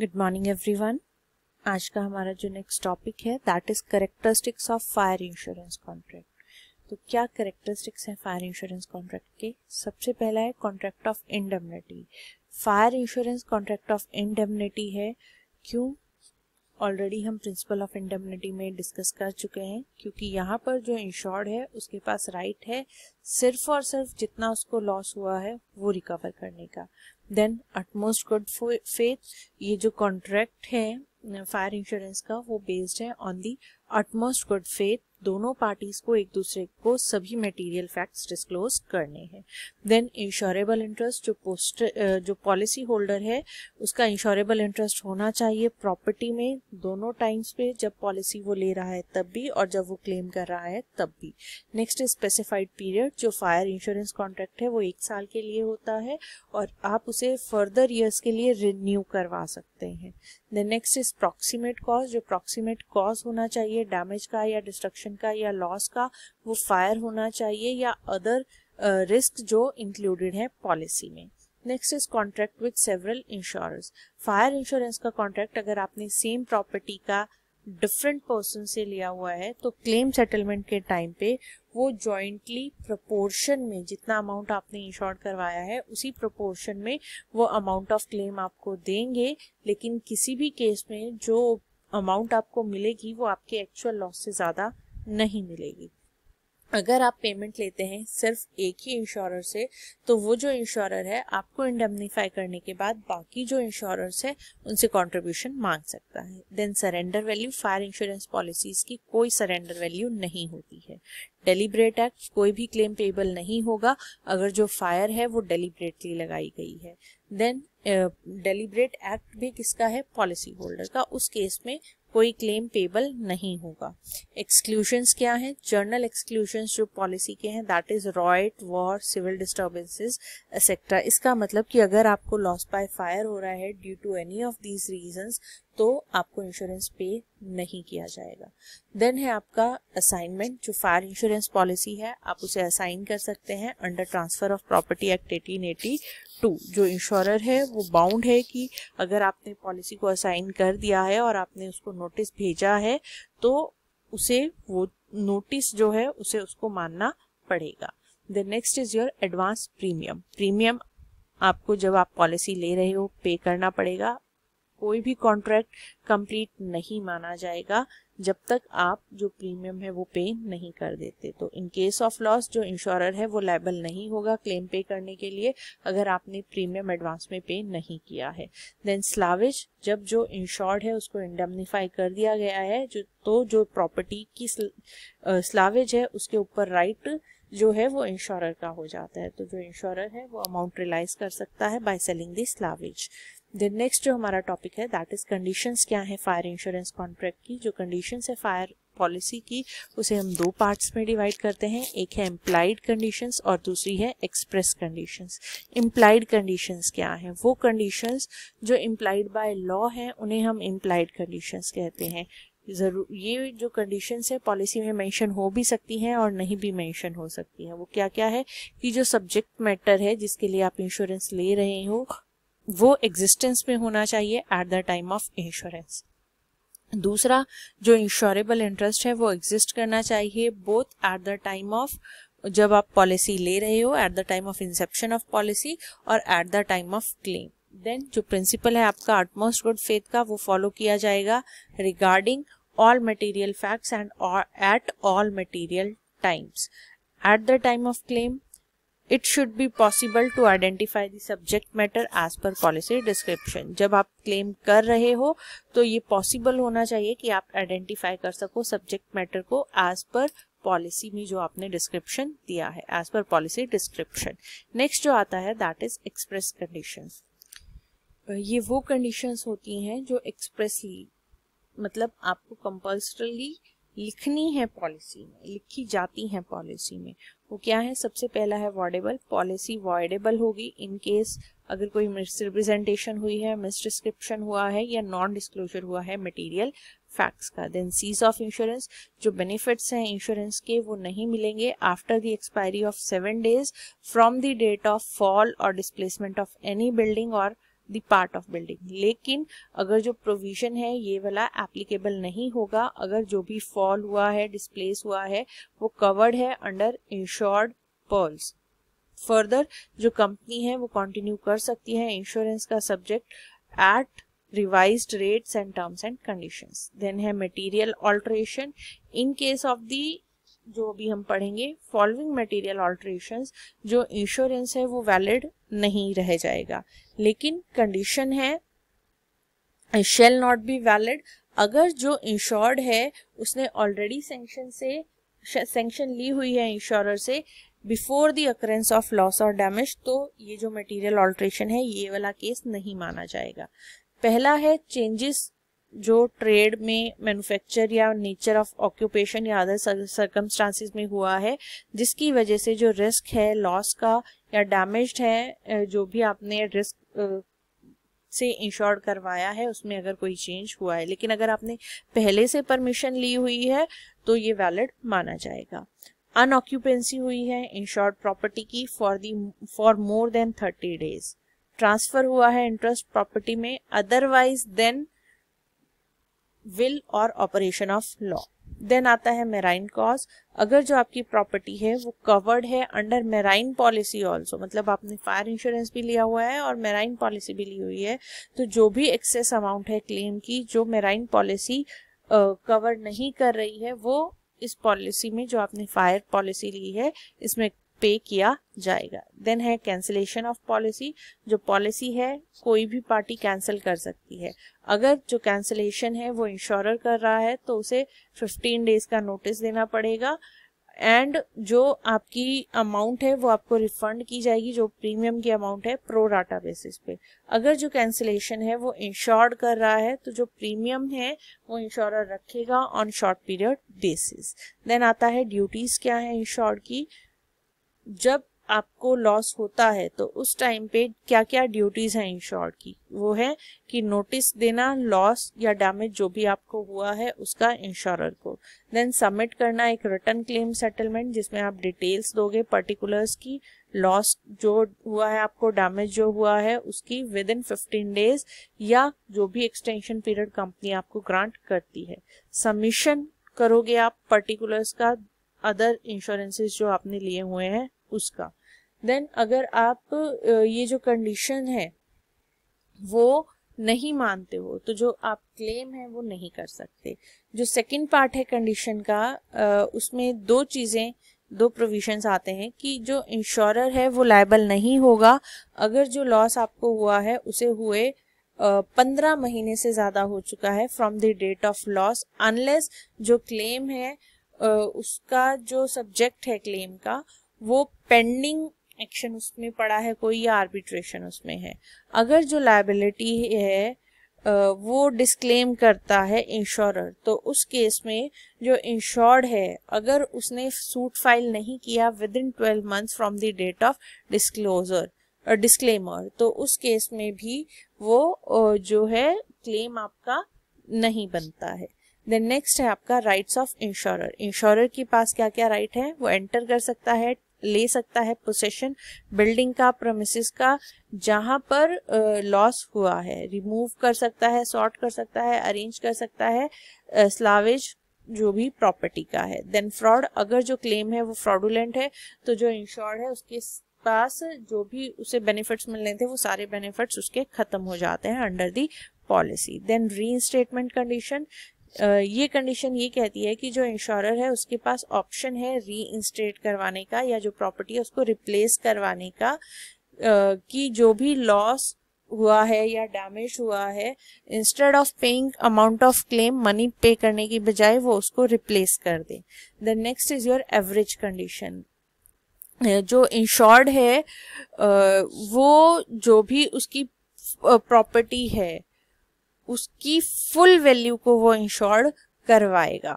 Good morning everyone आज का हमारा जो नेक्स्ट टॉपिक है that is characteristics of fire insurance contract तो क्या करेक्टरिस्टिक्स हैं फायर इंश्योरेंस कॉन्ट्रैक्ट के सबसे पहला है contract of indemnity fire insurance contract of indemnity है क्यों ऑलरेडी हम प्रिंसिपल ऑफ इंडेमनिटी में डिस्कस कर चुके हैं क्योंकि यहाँ पर जो इंश्योर्ड है उसके पास राइट right है सिर्फ और सिर्फ जितना उसको लॉस हुआ है वो रिकवर करने का देन अटमोस्ट गुड फेथ ये जो कॉन्ट्रैक्ट है फायर इंश्योरेंस का वो बेस्ड है on the utmost good faith दोनों पार्टीज को एक दूसरे को सभी मटेरियल फैक्ट्स डिस्क्लोज करने हैं देन इंश्योरेबल इंटरेस्ट जो पोस्ट जो पॉलिसी होल्डर है उसका इंश्योरेबल इंटरेस्ट होना चाहिए प्रॉपर्टी में दोनों टाइम्स पे जब पॉलिसी वो ले रहा है तब भी और जब वो क्लेम कर रहा है तब भी नेक्स्ट स्पेसिफाइड पीरियड जो फायर इंश्योरेंस कॉन्ट्रैक्ट है वो एक साल के लिए होता है और आप उसे फर्दर ईयर्स के लिए रिन्यू करवा सकते हैं then next is proximate cause जो प्रॉक्सीमेट कॉज होना चाहिए डैमेज का या डिस्ट्रक्शन का या लॉस का वो फायर होना चाहिए या अदर रिस्क uh, जो इंक्लूडेड है पॉलिसी में next is contract with several insurers fire insurance का कॉन्ट्रैक्ट अगर आपने सेम प्रॉपर्टी का डिफरेंट पर्सन से लिया हुआ है तो क्लेम सेटलमेंट के टाइम पे वो जॉइंटली प्रोपोर्शन में जितना अमाउंट आपने इंश्योर करवाया है उसी प्रोपोर्शन में वो अमाउंट ऑफ क्लेम आपको देंगे लेकिन किसी भी केस में जो अमाउंट आपको मिलेगी वो आपके एक्चुअल लॉस से ज़्यादा नहीं मिलेगी अगर आप पेमेंट लेते हैं सिर्फ एक ही इंश्योरर से तो वो जो इंश्योरर है आपको इंडेमनीफाई करने के बाद बाकी जो इंश्योरर्स है उनसे कंट्रीब्यूशन मांग सकता है then surrender value fire insurance policies की कोई सरेंडर वैल्यू नहीं होती है डेलीबरेट एक्ट कोई भी क्लेम पेबल नहीं होगा अगर जो फायर है वो डेलीबरेटली लगाई गई है देन डेलीबरेट एक्ट भी किसका है पॉलिसी होल्डर का उस केस में कोई क्लेम पेबल नहीं होगा एक्सक्लूशंस क्या हैं जर्नल एक्सक्लूशंस जो पॉलिसी के हैं that is riot war civil disturbances etcetera इसका मतलब कि अगर आपको लॉस बाय फायर हो रहा है due to any of these reasons तो आपको इंश्योरेंस पे नहीं किया जाएगा देन है आपका असाइनमेंट जो फायर इंश्योरेंस पॉलिसी है आप उसे असाइन कर सकते हैं under transfer of property act eighteen eighty two जो इंश्योरर है वो बाउंड है कि अगर आपने पॉलिसी को असाइन कर दिया है और आपने उसको नोटिस भेजा है तो उसे वो नोटिस जो है उसे उसको मानना पड़ेगा the next is your advance premium premium आपको जब आप पॉलिसी ले रहे हो पे करना पड़ेगा कोई भी कॉन्ट्रैक्ट कंप्लीट नहीं माना जाएगा जब तक आप जो प्रीमियम है वो पे नहीं कर देते तो इन केस ऑफ लॉस जो इंश्योरर है वो लाइबल नहीं होगा क्लेम पे करने के लिए अगर आपने प्रीमियम एडवांस में पे नहीं किया है देन स्लाविज जब जो इंश्योर्ड है उसको इंडेमनीफाई कर दिया गया है जो तो जो प्रॉपर्टी की स्लाविज है उसके ऊपर राइट जो है वो इंश्योरर का हो जाता है तो जो इंश्योरर है वो अमाउंट रिलाइज कर सकता है by selling the salvage then next जो हमारा टॉपिक है दैट इज कंडीशंस क्या है फायर इंश्योरेंस कॉन्ट्रैक्ट की जो कंडीशंस है फायर पॉलिसी की उसे हम दो पार्ट्स में डिवाइड करते हैं एक है एम्प्लाइड कंडीशंस और दूसरी है एक्सप्रेस कंडीशंस इम्प्लाइड कंडीशंस क्या हैं वो कंडीशंस जो इम्प्लाइड बाय लॉ है उन्हें हम इम्प्लाइड कंडीशंस कहते हैं ज़रूर ये जो कंडीशंस है पॉलिसी में मेंशन हो भी सकती हैं और नहीं भी मेंशन हो सकती हैं वो क्या क्या है कि जो सब्जेक्ट मैटर है जिसके लिए आप इंश्योरेंस ले रहे हो वो एग्जिस्टेंस में होना चाहिए at the time of insurance दूसरा जो इंश्योरेबल इंटरेस्ट है वो एग्जिस्ट करना चाहिए both at the time of जब आप पॉलिसी ले रहे हो at the time of inception of policy और at the time of claim then जो प्रिंसिपल है आपका अटमोस्ट गुड फेथ का वो फॉलो किया जाएगा regarding all material facts and at all material times at the time of claim it should be possible to identify the subject matter as per policy description जब आप claim कर रहे हो तो ये पॉसिबल होना चाहिए कि आप आइडेंटिफाई कर सको सब्जेक्ट मैटर को एज पर पॉलिसी में जो आपने डिस्क्रिप्शन दिया है as per policy description next जो आता है दैट इज एक्सप्रेस कंडीशन ये वो कंडीशंस होती हैं जो एक्सप्रेसली मतलब आपको कंपल्सरली लिखनी है पॉलिसी में लिखी जाती हैं पॉलिसी में वो क्या है सबसे पहला है वॉर्डेबल पॉलिसी वॉर्डेबल होगी इन केस अगर कोई मिसरिप्रेजेंटेशन हुई है मिसडिस्क्रिप्शन हुआ है या नॉन डिस्क्लोजर हुआ है मटेरियल फैक्ट्स का देन सीज ऑफ इंश्योरेंस जो बेनिफिट्स हैं इंश्योरेंस के वो नहीं मिलेंगे after the expiry of seven days from the date of fall or displacement of any building or the part of building लेकिन अगर जो प्रोविजन है ये वाला एप्लीकेबल नहीं होगा अगर जो भी फॉल हुआ है डिस्प्लेस हुआ है वो कवर्ड है अंडर इंश्योर्ड पर्ल्स फर्दर जो कंपनी है वो कंटिन्यू कर सकती है इंश्योरेंस का subject at revised rates and terms and condition then है material alteration in case of the जो भी हम पढ़ेंगे फॉलोइंग मटेरियल ऑल्ट्रेशन जो इंश्योरेंस है वो वैलिड नहीं रह जाएगा लेकिन कंडीशन है शेल नॉट बी वैलिड अगर जो इंश्योर्ड है उसने ऑलरेडी सेंक्शन से सेंक्शन ली हुई है इंश्योरर से before the occurrence of loss or damage तो ये जो मटेरियल ऑल्ट्रेशन है ये वाला केस नहीं माना जाएगा पहला है चेंजेस जो ट्रेड में मैन्युफैक्चर या नेचर ऑफ ऑक्यूपेशन या अदर सर्कमस्टांसिस में हुआ है जिसकी वजह से जो रिस्क है लॉस का या डैमेज है जो भी आपने रिस्क से इंश्योर करवाया है उसमें अगर कोई चेंज हुआ है लेकिन अगर आपने पहले से परमिशन ली हुई है तो ये वैलिड माना जाएगा अनऑक्यूपेंसी हुई है इंश्योर्ड प्रॉपर्टी की for the for more than thirty days transfer हुआ है इंटरेस्ट प्रॉपर्टी में otherwise than will or operation of law then आता है मेराइन कॉज अगर जो आपकी प्रॉपर्टी है वो कवर्ड है अंडर मेराइन पॉलिसी ऑल्सो मतलब आपने फायर इंश्योरेंस भी लिया हुआ है और मेराइन पॉलिसी भी ली हुई है तो जो भी एक्सेस अमाउंट है क्लेम की जो मेराइन पॉलिसी कवर नहीं कर रही है वो इस पॉलिसी में जो आपने फायर पॉलिसी ली है इसमें पे किया जाएगा देन है कैंसिलेशन ऑफ पॉलिसी जो पॉलिसी है कोई भी पार्टी कैंसिल कर सकती है अगर जो कैंसिलेशन है वो इंश्योरर कर रहा है तो उसे 15 डेज का नोटिस देना पड़ेगा एंड जो आपकी अमाउंट है वो आपको रिफंड की जाएगी जो प्रीमियम की अमाउंट है प्रो डाटा बेसिस पे अगर जो कैंसिलेशन है वो इंश्योर्ड कर रहा है तो जो प्रीमियम है वो इंश्योरर रखेगा on short period basis then आता है ड्यूटीज क्या है इंश्योर्ड की जब आपको लॉस होता है तो उस टाइम पे क्या क्या ड्यूटीज हैं इंश्योर्ड की वो है कि नोटिस देना लॉस या डैमेज जो भी आपको हुआ है उसका इंश्योरर को देन सबमिट करना एक रिटर्न क्लेम सेटलमेंट जिसमें आप डिटेल्स दोगे पर्टिकुलर्स की लॉस जो हुआ है आपको डैमेज जो हुआ है उसकी विद इन फिफ्टीन डेज या जो भी एक्सटेंशन पीरियड कंपनी आपको ग्रांट करती है सबमिशन करोगे आप पर्टिकुलर्स का अदर इंश्योरेंसेज जो आपने लिए हुए हैं उसका देन अगर आप ये जो कंडीशन है वो नहीं मानते हो तो जो आप क्लेम है वो नहीं कर सकते जो सेकंड पार्ट है कंडीशन का उसमें दो चीज़ें दो प्रोविजंस आते हैं कि जो इंश्योरर है वो लाइबल नहीं होगा अगर जो लॉस आपको हुआ है उसे हुए पंद्रह महीने से ज़्यादा हो चुका है from the date of loss unless जो क्लेम है उसका जो सब्जेक्ट है क्लेम का वो पेंडिंग एक्शन उसमें पड़ा है कोई या आर्बिट्रेशन उसमें है अगर जो लाइबिलिटी है वो डिस्क्लेम करता है इंश्योरर तो उस केस में जो इंश्योर्ड है अगर उसने सूट फाइल नहीं किया within twelve months from the date of disclosure disclaimer तो उस केस में भी वो जो है क्लेम आपका नहीं बनता है देन नेक्स्ट है आपका राइट्स ऑफ इंश्योरर इंश्योरर के पास क्या क्या राइट है वो एंटर कर सकता है ले सकता है पोसेशन बिल्डिंग का प्रमिसिस का जहां पर लॉस हुआ है रिमूव कर सकता है सॉर्ट कर सकता है अरेंज कर सकता है स्लावेज जो भी प्रॉपर्टी का है देन फ्रॉड अगर जो क्लेम है वो फ्रॉडुलेंट है तो जो इंश्योर्ड है उसके पास जो भी उसे बेनिफिट्स मिलने थे वो सारे बेनिफिट्स उसके खत्म हो जाते हैं under the policy then re condition ये कंडीशन ये कहती है कि जो इंश्योरर है उसके पास ऑप्शन है री इंस्टेट करवाने का या जो प्रॉपर्टी है उसको रिप्लेस करवाने का कि जो भी लॉस हुआ है या डैमेज हुआ है instead of paying amount of claim money pay करने की बजाय वो उसको रिप्लेस कर दे the next is your average condition जो इंश्योर्ड है वो जो भी उसकी प्रॉपर्टी है उसकी फुल वैल्यू को वो इंश्योर्ड करवाएगा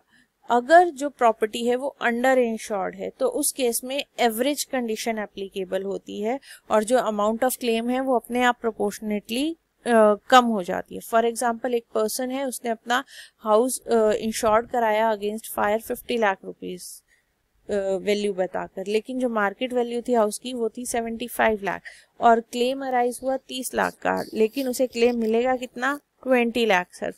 अगर जो प्रॉपर्टी है वो अंडर इंश्योर्ड है तो उस केस में एवरेज कंडीशन एप्लीकेबल होती है और जो अमाउंट ऑफ क्लेम है वो अपने आप प्रोपोर्शनेटली कम हो जाती है फॉर एग्जाम्पल एक पर्सन है उसने अपना हाउस इंश्योर्ड कराया against fire fifty lakh rupees value बताकर लेकिन जो मार्केट वैल्यू थी हाउस की वो थी सेवेंटी फाइव लाख और क्लेम अराइज हुआ तीस लाख का लेकिन उसे क्लेम मिलेगा कितना ट्वेंटी लैक्स है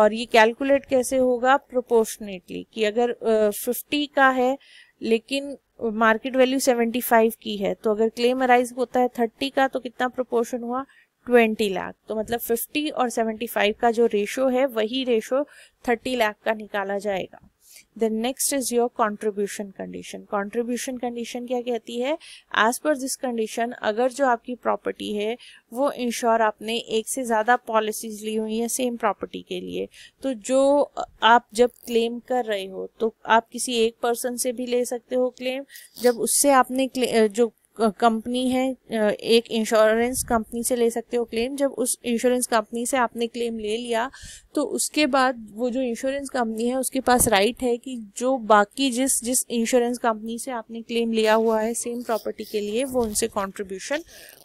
और ये कैलकुलेट कैसे होगा प्रोपोर्शनेटली कि अगर फिफ्टी uh, का है लेकिन मार्केट वैल्यू सेवेंटी फाइव की है तो अगर क्लेम अराइज होता है थर्टी का तो कितना प्रोपोर्शन हुआ ट्वेंटी लाख तो मतलब फिफ्टी और सेवेंटी फाइव का जो रेशो है वही रेशो थर्टी लाख का निकाला जाएगा then next is your contribution condition contribution condition क्या कहती है एज पर दिस कंडीशन अगर जो आपकी प्रॉपर्टी है वो इंश्योर आपने एक से ज़्यादा पॉलिसीज ली हुई है सेम प्रॉपर्टी के लिए तो जो आप जब क्लेम कर रहे हो तो आप किसी एक पर्सन से भी ले सकते हो क्लेम जब उससे आपने जो कंपनी है एक इंश्योरेंस कंपनी से ले सकते हो क्लेम जब उस इंश्योरेंस कंपनी से आपने क्लेम ले लिया तो उसके बाद वो जो इंश्योरेंस कंपनी है उसके पास राइट है कि जो बाकी जिस जिस इंश्योरेंस कंपनी से आपने क्लेम लिया हुआ है सेम प्रॉपर्टी के लिए वो उनसे कॉन्ट्रीब्यूशन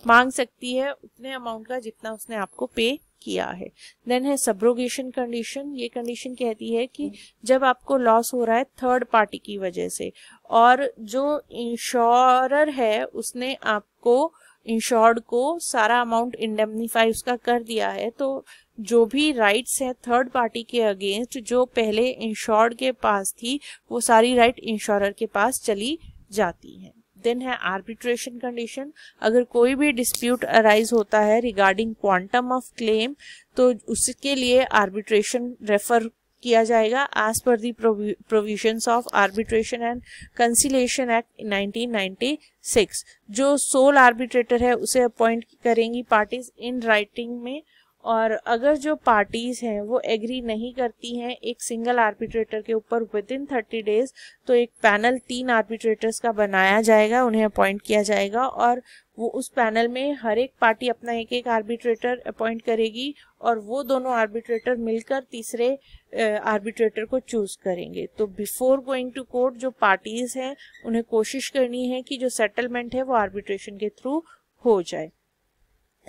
मांग सकती है उतने अमाउंट का जितना उसने आपको पे किया है देन है सब्रोगेशन कंडीशन ये कंडीशन कहती है कि हम्म। जब आपको लॉस हो रहा है थर्ड पार्टी की वजह से और जो इंश्योरर है उसने आपको इंश्योर्ड को सारा अमाउंट इंडेमनीफाई उसका कर दिया है तो जो भी राइट्स है थर्ड पार्टी के अगेंस्ट जो पहले इंश्योर्ड के पास थी वो सारी राइट इंश्योरर के पास चली जाती है देन है आर्बिट्रेशन कंडीशन अगर कोई भी डिस्प्यूट अराइज होता है रिगार्डिंग क्वांटम ऑफ क्लेम तो उसके लिए आर्बिट्रेशन रेफर किया जाएगा as per the provision of arbitration and conciliation act 1996 जो सोल आर्बिट्रेटर है उसे अपॉइंट करेंगी पार्टीज इन राइटिंग में और अगर जो पार्टीज हैं वो एग्री नहीं करती हैं एक सिंगल आर्बिट्रेटर के ऊपर विद इन थर्टी डेज तो एक पैनल तीन आर्बिट्रेटर्स का बनाया जाएगा उन्हें अपॉइंट किया जाएगा और वो उस पैनल में हर एक पार्टी अपना एक एक आर्बिट्रेटर अपॉइंट करेगी और वो दोनों आर्बिट्रेटर मिलकर तीसरे आर्बिट्रेटर को चूज करेंगे तो बिफोर गोइंग टू कोर्ट जो पार्टीज हैं उन्हें कोशिश करनी है कि जो सेटलमेंट है वो आर्बिट्रेशन के थ्रू हो जाए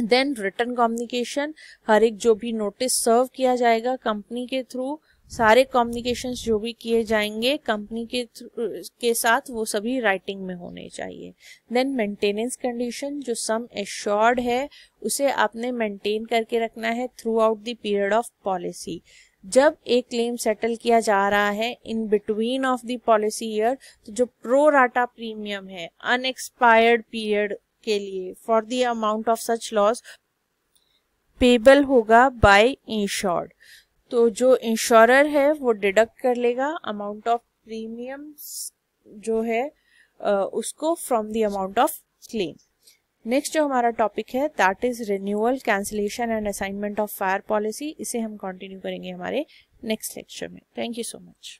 देन रिटर्न कम्युनिकेशन हर एक जो भी नोटिस सर्व किया जाएगा कंपनी के थ्रू सारे कम्युनिकेशंस जो भी किए जाएंगे कंपनी के के साथ वो सभी राइटिंग में होने चाहिए देन मेंटेनेंस कंडीशन जो सम एश्योर्ड है उसे आपने मेंटेन करके रखना है throughout the period of policy जब एक क्लेम सेटल किया जा रहा है in between of the policy year तो जो प्रो राटा प्रीमियम है अनएक्सपायर्ड पीरियड के लिए for the amount of such loss payable होगा बाय इंश्योर्ड तो जो इंश्योरर है वो डिडक्ट कर लेगा अमाउंट ऑफ प्रीमियम जो है उसको from the amount of claim next जो हमारा टॉपिक है that is renewal cancellation and assignment of fire policy इसे हम कंटिन्यू करेंगे हमारे नेक्स्ट लेक्चर में थैंक यू सो मच